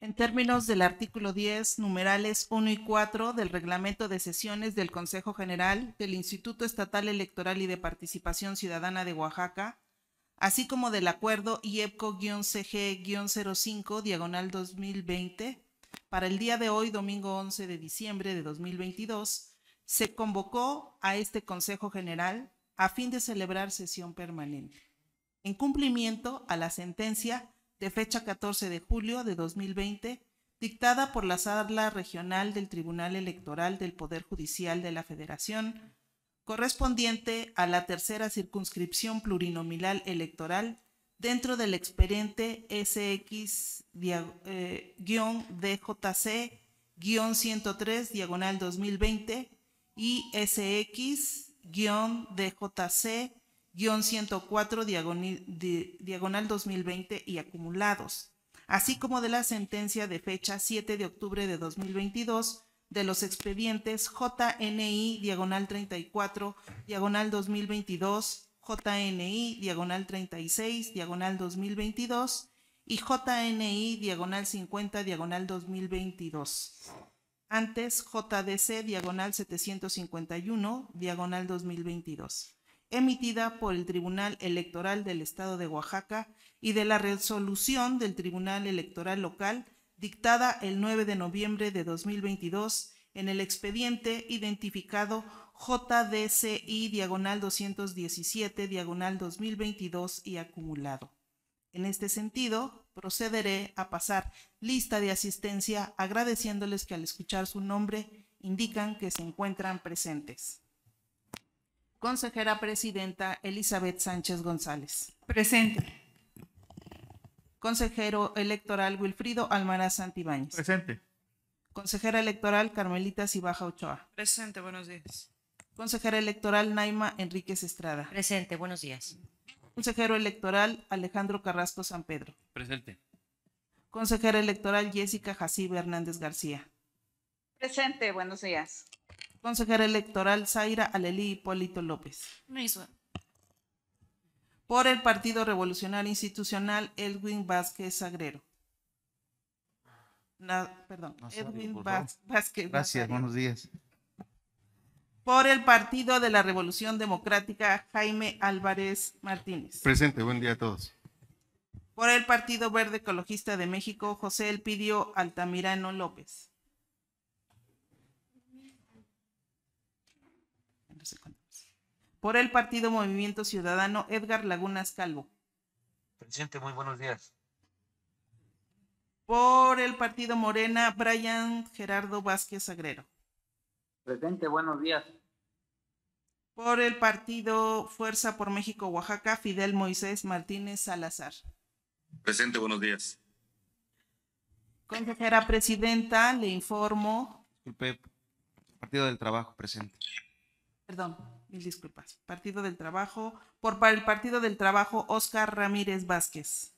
en términos del artículo 10, numerales 1 y 4 del reglamento de sesiones del Consejo General del Instituto Estatal Electoral y de Participación Ciudadana de Oaxaca, así como del acuerdo IEPCO-CG-05 diagonal 2020, para el día de hoy, domingo 11 de diciembre de 2022, se convocó a este Consejo General a fin de celebrar sesión permanente, en cumplimiento a la sentencia de fecha 14 de julio de 2020, dictada por la Sala Regional del Tribunal Electoral del Poder Judicial de la Federación, correspondiente a la tercera circunscripción plurinominal electoral dentro del expediente SX-DJC-103 eh, diagonal 2020 y SX-DJC guión 104, diagonal, 2020 y acumulados, así como de la sentencia de fecha 7 de octubre de 2022 de los expedientes JNI diagonal 34, diagonal 2022, JNI diagonal 36, diagonal 2022 y JNI diagonal 50, diagonal 2022. Antes JDC diagonal 751, diagonal 2022 emitida por el Tribunal Electoral del Estado de Oaxaca y de la resolución del Tribunal Electoral Local dictada el 9 de noviembre de 2022 en el expediente identificado JDCI diagonal 217 diagonal 2022 y acumulado. En este sentido, procederé a pasar lista de asistencia agradeciéndoles que al escuchar su nombre indican que se encuentran presentes. Consejera presidenta Elizabeth Sánchez González. Presente. Consejero electoral Wilfrido Almaraz Santibáñez. Presente. Consejera electoral Carmelita Cibaja Ochoa. Presente, buenos días. Consejera electoral Naima Enríquez Estrada. Presente, buenos días. Consejero electoral Alejandro Carrasco San Pedro. Presente. Consejera electoral Jessica Jacibe Hernández García. Presente, buenos días. Consejera electoral Zaira Alelí Hipólito López. Por el Partido Revolucionario Institucional Edwin Vázquez Sagrero. perdón, Edwin Vázquez. Gracias, buenos días. Por el Partido de la Revolución Democrática Jaime Álvarez Martínez. Presente, buen día a todos. Por el Partido Verde Ecologista de México José Elpidio Altamirano López. Por el Partido Movimiento Ciudadano, Edgar Lagunas Calvo. Presidente, muy buenos días. Por el Partido Morena, Brian Gerardo Vázquez Agrero. Presidente, buenos días. Por el Partido Fuerza por México Oaxaca, Fidel Moisés Martínez Salazar. Presente, buenos días. Consejera presidenta, le informo. Disculpe, Partido del Trabajo, presente. Perdón mil disculpas. Partido del Trabajo, por el Partido del Trabajo, Oscar Ramírez Vázquez.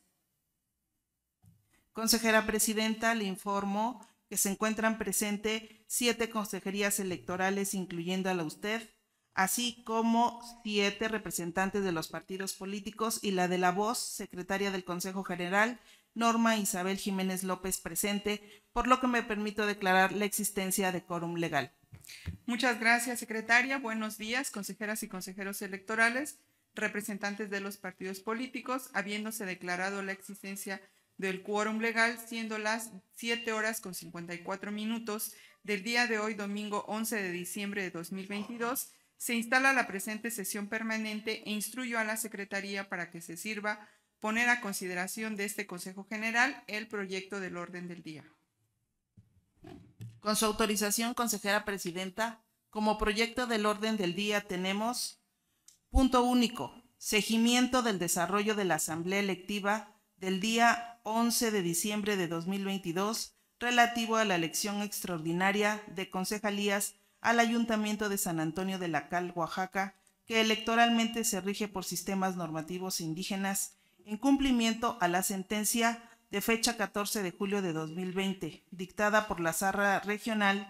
Consejera Presidenta, le informo que se encuentran presente siete consejerías electorales, a la usted, así como siete representantes de los partidos políticos y la de la voz, secretaria del Consejo General, Norma Isabel Jiménez López presente, por lo que me permito declarar la existencia de quórum legal. Muchas gracias, secretaria. Buenos días, consejeras y consejeros electorales, representantes de los partidos políticos, habiéndose declarado la existencia del quórum legal, siendo las 7 horas con 54 minutos del día de hoy, domingo 11 de diciembre de 2022, se instala la presente sesión permanente e instruyo a la Secretaría para que se sirva poner a consideración de este Consejo General el proyecto del orden del día. Con su autorización, consejera presidenta, como proyecto del orden del día tenemos punto único, seguimiento del desarrollo de la Asamblea Electiva del día 11 de diciembre de 2022 relativo a la elección extraordinaria de concejalías al Ayuntamiento de San Antonio de la Cal, Oaxaca, que electoralmente se rige por sistemas normativos indígenas en cumplimiento a la sentencia de fecha 14 de julio de 2020, dictada por la Zarra Regional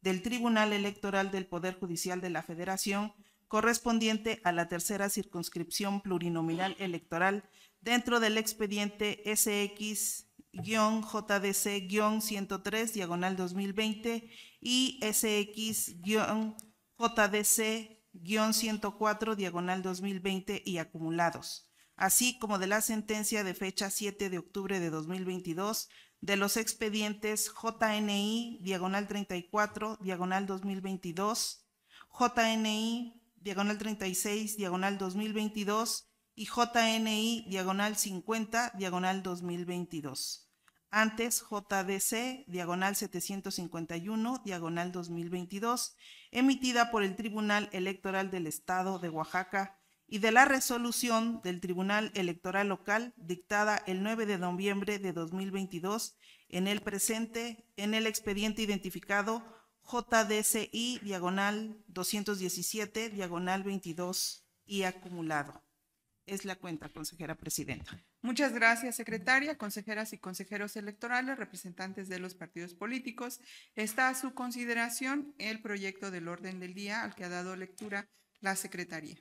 del Tribunal Electoral del Poder Judicial de la Federación, correspondiente a la tercera circunscripción plurinominal electoral dentro del expediente SX-JDC-103, diagonal 2020 y SX-JDC-104, diagonal 2020 y acumulados así como de la sentencia de fecha 7 de octubre de 2022 de los expedientes JNI diagonal 34 diagonal 2022, JNI diagonal 36 diagonal 2022 y JNI diagonal 50 diagonal 2022. Antes JDC diagonal 751 diagonal 2022, emitida por el Tribunal Electoral del Estado de Oaxaca y de la resolución del Tribunal Electoral Local dictada el 9 de noviembre de 2022 en el presente, en el expediente identificado JDCI diagonal 217 diagonal 22 y acumulado. Es la cuenta, consejera presidenta. Muchas gracias, secretaria, consejeras y consejeros electorales, representantes de los partidos políticos. Está a su consideración el proyecto del orden del día al que ha dado lectura la secretaría.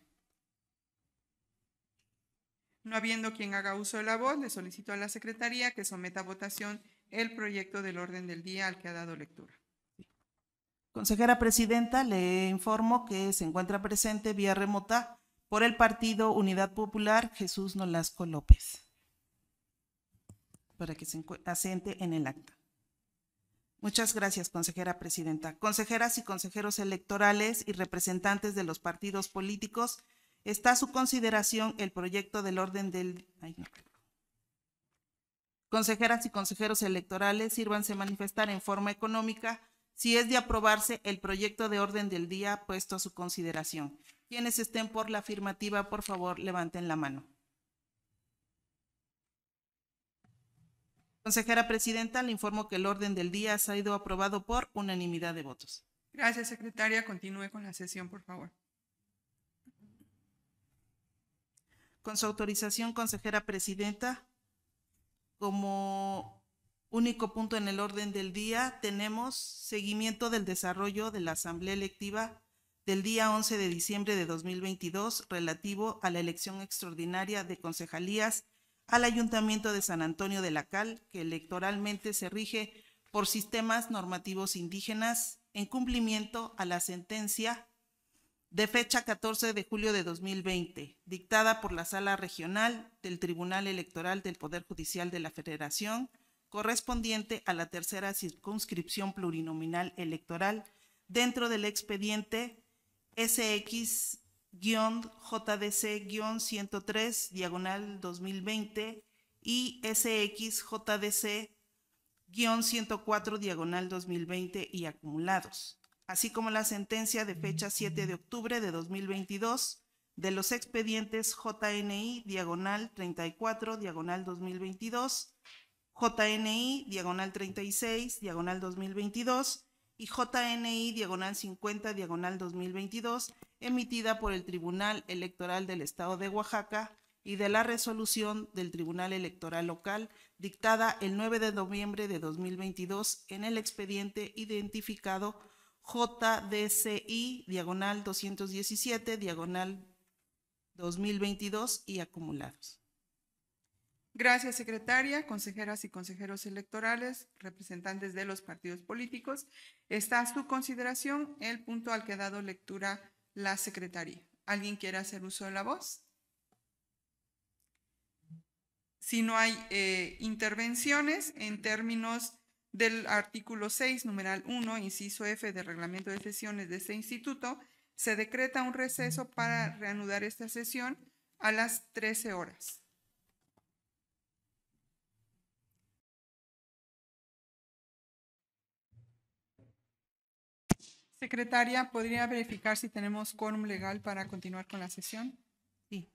No habiendo quien haga uso de la voz, le solicito a la Secretaría que someta a votación el proyecto del orden del día al que ha dado lectura. Consejera Presidenta, le informo que se encuentra presente vía remota por el Partido Unidad Popular Jesús Nolasco López, para que se asente en el acta. Muchas gracias, consejera presidenta. Consejeras y consejeros electorales y representantes de los partidos políticos Está a su consideración el proyecto del orden del... día? Consejeras y consejeros electorales, sírvanse manifestar en forma económica si es de aprobarse el proyecto de orden del día puesto a su consideración. Quienes estén por la afirmativa, por favor, levanten la mano. Consejera Presidenta, le informo que el orden del día ha sido aprobado por unanimidad de votos. Gracias, secretaria. Continúe con la sesión, por favor. Con su autorización, consejera presidenta, como único punto en el orden del día, tenemos seguimiento del desarrollo de la Asamblea Electiva del día 11 de diciembre de 2022 relativo a la elección extraordinaria de concejalías al Ayuntamiento de San Antonio de la Cal, que electoralmente se rige por sistemas normativos indígenas en cumplimiento a la sentencia de fecha 14 de julio de 2020, dictada por la Sala Regional del Tribunal Electoral del Poder Judicial de la Federación, correspondiente a la tercera circunscripción plurinominal electoral dentro del expediente SX-JDC-103 diagonal 2020 y SX-JDC-104 diagonal 2020 y acumulados así como la sentencia de fecha 7 de octubre de 2022 de los expedientes JNI diagonal 34 diagonal 2022, JNI diagonal 36 diagonal 2022 y JNI diagonal 50 diagonal 2022 emitida por el Tribunal Electoral del Estado de Oaxaca y de la resolución del Tribunal Electoral Local dictada el 9 de noviembre de 2022 en el expediente identificado JDCI, diagonal 217, diagonal 2022 y acumulados. Gracias, secretaria, consejeras y consejeros electorales, representantes de los partidos políticos. Está a su consideración el punto al que ha dado lectura la secretaria. ¿Alguien quiere hacer uso de la voz? Si no hay eh, intervenciones en términos del artículo 6, numeral 1, inciso F del reglamento de sesiones de este instituto, se decreta un receso para reanudar esta sesión a las 13 horas. Secretaria, ¿podría verificar si tenemos quórum legal para continuar con la sesión? Sí.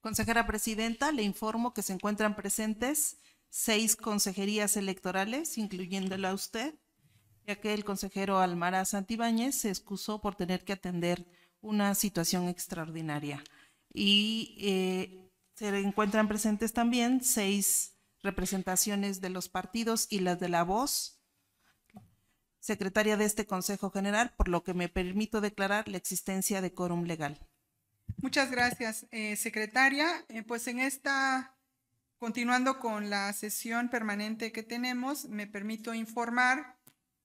Consejera Presidenta, le informo que se encuentran presentes seis consejerías electorales, incluyéndola a usted, ya que el consejero Almara Santibáñez se excusó por tener que atender una situación extraordinaria. Y eh, se encuentran presentes también seis representaciones de los partidos y las de la voz, secretaria de este Consejo General, por lo que me permito declarar la existencia de quórum legal. Muchas gracias, eh, secretaria. Eh, pues en esta Continuando con la sesión permanente que tenemos, me permito informar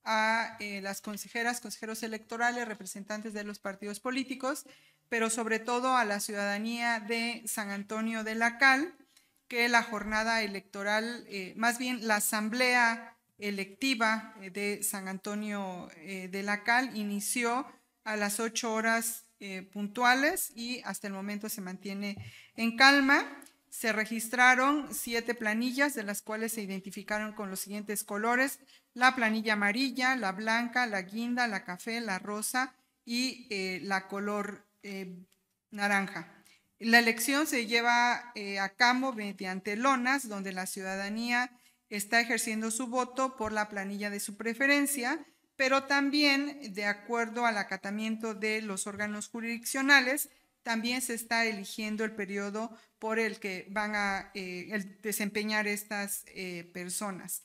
a eh, las consejeras, consejeros electorales, representantes de los partidos políticos, pero sobre todo a la ciudadanía de San Antonio de la Cal, que la jornada electoral, eh, más bien la asamblea electiva eh, de San Antonio de la Cal, inició a las 8 horas puntuales y hasta el momento se mantiene en calma se registraron siete planillas, de las cuales se identificaron con los siguientes colores, la planilla amarilla, la blanca, la guinda, la café, la rosa y eh, la color eh, naranja. La elección se lleva eh, a cabo mediante lonas, donde la ciudadanía está ejerciendo su voto por la planilla de su preferencia, pero también de acuerdo al acatamiento de los órganos jurisdiccionales también se está eligiendo el periodo por el que van a eh, desempeñar estas eh, personas.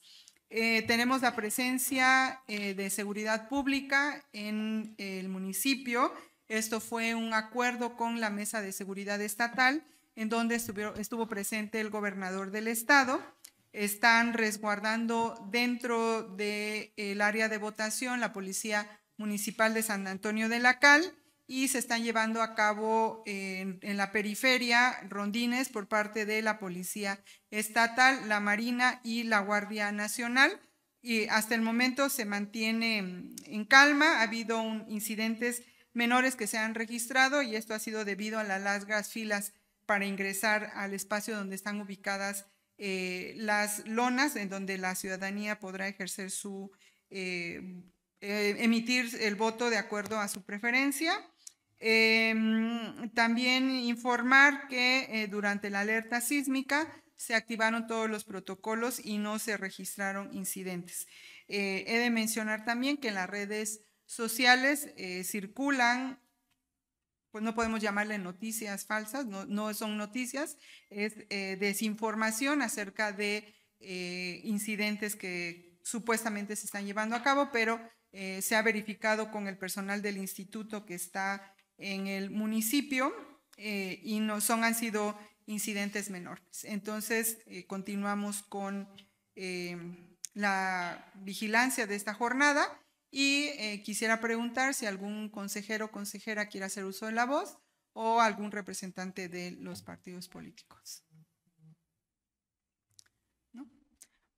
Eh, tenemos la presencia de seguridad pública en el municipio. Esto fue un acuerdo con la Mesa de Seguridad Estatal, en donde estuvo presente el gobernador del estado. Están resguardando dentro del área de votación la Policía Municipal de San Antonio de la Cal, y se están llevando a cabo en, la periferia rondines por parte de la Policía Estatal, la Marina y la Guardia Nacional. Y hasta el momento se mantiene mm, en calma, ha habido un, incidentes menores que se han registrado y esto ha sido debido a las largas filas para ingresar al espacio donde están ubicadas eh, las lonas, en donde la ciudadanía podrá ejercer su eh, eh, emitir el voto de acuerdo a su preferencia. Em, también informar que eh, durante la alerta sísmica se activaron todos los protocolos y no se registraron incidentes. Eh, he de mencionar también que en las redes sociales circulan, pues no podemos llamarle noticias falsas, no, no son noticias, es desinformación acerca de incidentes que supuestamente se están llevando a cabo, pero eh, se ha verificado con el personal del instituto que está en el municipio eh, y no son, han sido incidentes menores. Entonces, eh, continuamos con la vigilancia de esta jornada y quisiera preguntar si algún consejero o consejera quiere hacer uso de la voz o algún representante de los partidos políticos.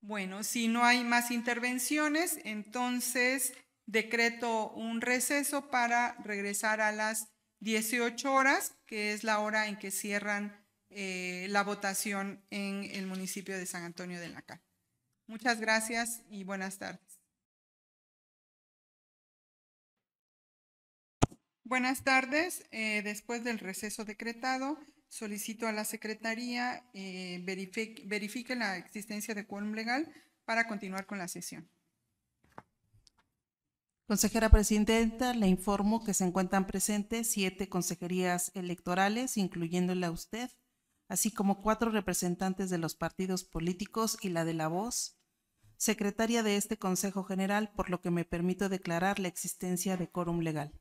Bueno, si no hay más intervenciones, entonces decreto un receso para regresar a las 18 horas, que es la hora en que cierran eh, la votación en el municipio de San Antonio de la Cal. Muchas gracias y buenas tardes. Buenas tardes. Eh, después del receso decretado, solicito a la Secretaría eh, verifique la existencia de quórum legal para continuar con la sesión. Consejera Presidenta, le informo que se encuentran presentes siete consejerías electorales, incluyéndola usted, así como cuatro representantes de los partidos políticos y la de la voz, secretaria de este Consejo General, por lo que me permito declarar la existencia de quórum legal.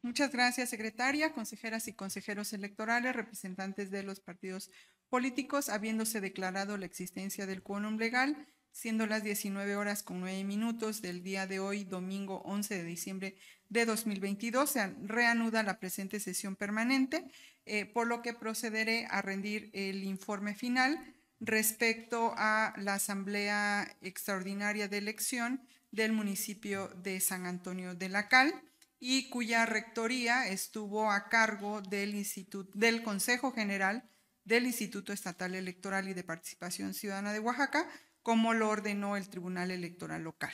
Muchas gracias, secretaria, consejeras y consejeros electorales, representantes de los partidos políticos, habiéndose declarado la existencia del quórum legal, siendo las 19 horas con 9 minutos del día de hoy, domingo 11 de diciembre de 2022. Se reanuda la presente sesión permanente, eh, por lo que procederé a rendir el informe final respecto a la Asamblea Extraordinaria de Elección del municipio de San Antonio de la Cal y cuya rectoría estuvo a cargo del, Instituto, del Consejo General del Instituto Estatal Electoral y de Participación Ciudadana de Oaxaca, como lo ordenó el Tribunal Electoral Local.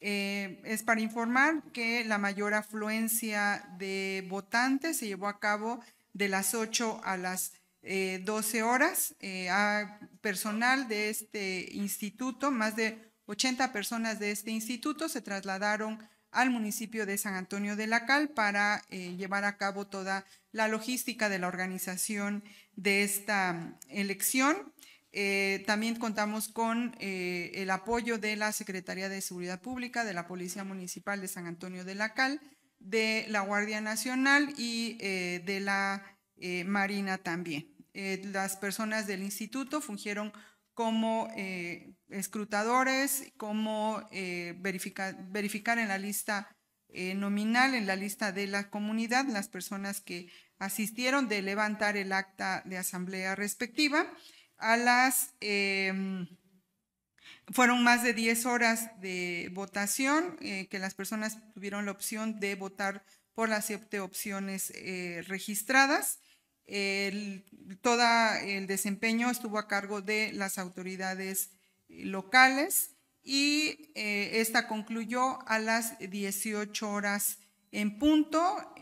Eh, es para informar que la mayor afluencia de votantes se llevó a cabo de las 8 a las 12 eh, horas. Eh, personal de este instituto, más de 80 personas de este instituto se trasladaron al municipio de San Antonio de la Cal para llevar a cabo toda la logística de la organización de esta elección eh, también contamos con eh, el apoyo de la Secretaría de Seguridad Pública, de la Policía Municipal de San Antonio de la Cal, de la Guardia Nacional y eh, de la Marina también. las personas del instituto fungieron como escrutadores, como verificar en la lista nominal, en la lista de la comunidad, las personas que asistieron de levantar el acta de asamblea respectiva a las... Em, fueron más de 10 horas de votación, eh, que las personas tuvieron la opción de votar por las siete opciones eh, registradas. todo el desempeño estuvo a cargo de las autoridades locales y eh, esta concluyó a las 18 horas en punto.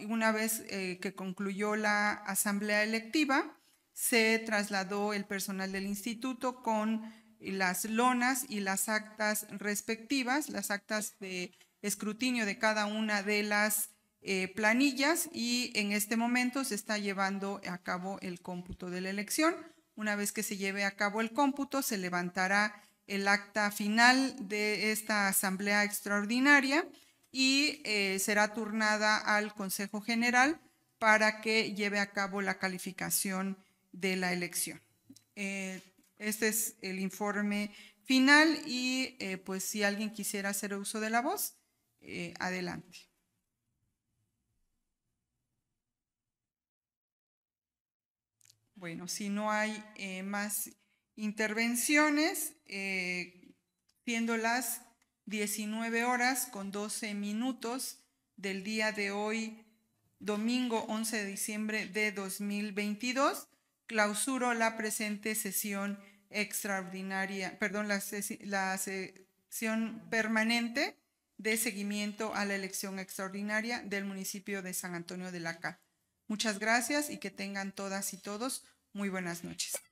Una vez que concluyó la asamblea electiva, se trasladó el personal del instituto con las lonas y las actas respectivas, las actas de escrutinio de cada una de las eh, planillas y en este momento se está llevando a cabo el cómputo de la elección. Una vez que se lleve a cabo el cómputo, se levantará el acta final de esta asamblea extraordinaria y eh, será turnada al Consejo General para que lleve a cabo la calificación de la elección. Eh, este es el informe final y eh, pues si alguien quisiera hacer uso de la voz, eh, adelante. Bueno, si no hay más intervenciones, siendo las 19 horas con 12 minutos del día de hoy, domingo 11 de diciembre de 2022, clausuro la presente sesión extraordinaria, perdón, la, sesión permanente de seguimiento a la elección extraordinaria del municipio de San Antonio de la Laca. Muchas gracias y que tengan todas y todos muy buenas noches.